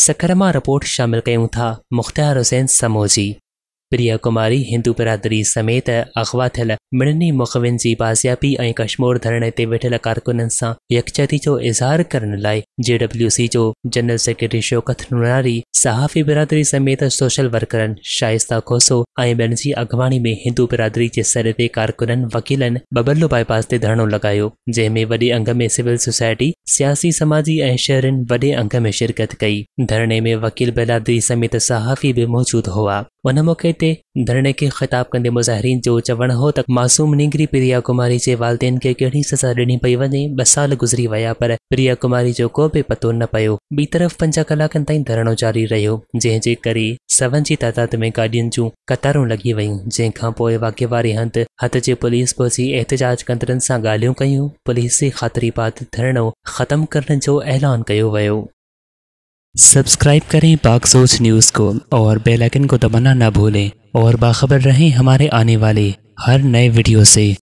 सकरमा report शामिल कयूं था मुख्तार हुसैन समोजी प्रिया कुमारी हिंदू बिरादरी समेत अगवा थियल मिड़नी मुखबिन जी बाज़ियाबी ऐं कश्मोर धरणे ते वेठल कारकुननि सां यकजहती जो इज़हार करण लाइ जेडब्ल्यूसी जो जनरल सेक्रेटरी शौकत नूरारी सहाफ़ी बिरादरी समेत सोशल वर्कर शाइस्ता खोसो ऐं ॿियनि अगवाणी में हिंदू बिरादरी जे सर ते कारकुननि वकीलनि बबल्लो बाईपास धरणो लॻायो जंहिं में वॾे अंग में सिविल सोसायटी सियासी समाजी ऐं शहरनि वॾे अंग में शिरकत कई धरणे में वकील बिरादरी समेत सहाफ़ी भी मौजूद हुआ વન મોકે धरने के खिताब कंदे मुजाहरीन जो चवण हो तक मासूम निगरी प्रिया कुमारी के वालदेन के कहिड़ी सज़ा ॾिनी पी वे ॿ साल गुज़री विया पर प्रिया कुमारी जो को बि पतो न पो बी तरफ़ पंज कलाकनि ताईं धरणो जारी रो जंहिंजे करे सवन की तादाद में गाॾियुनि जूं कतारूं लॻी वयूं जंहिंखां पोइ वाके हथ जे पुलिस पहुंची एहतजाज कंदड़नि सां ॻाल्हियूं कयूं पुलिस जी ख़ातिरी पात धरणो खत्म करण जो ऐलान कयो वियो सब्सक्राइब करें पाक सोच न्यूज़ को और बेल आइकन को दबाना ना भूलें और बाखबर रहें हमारे आने वाले हर नए वीडियो से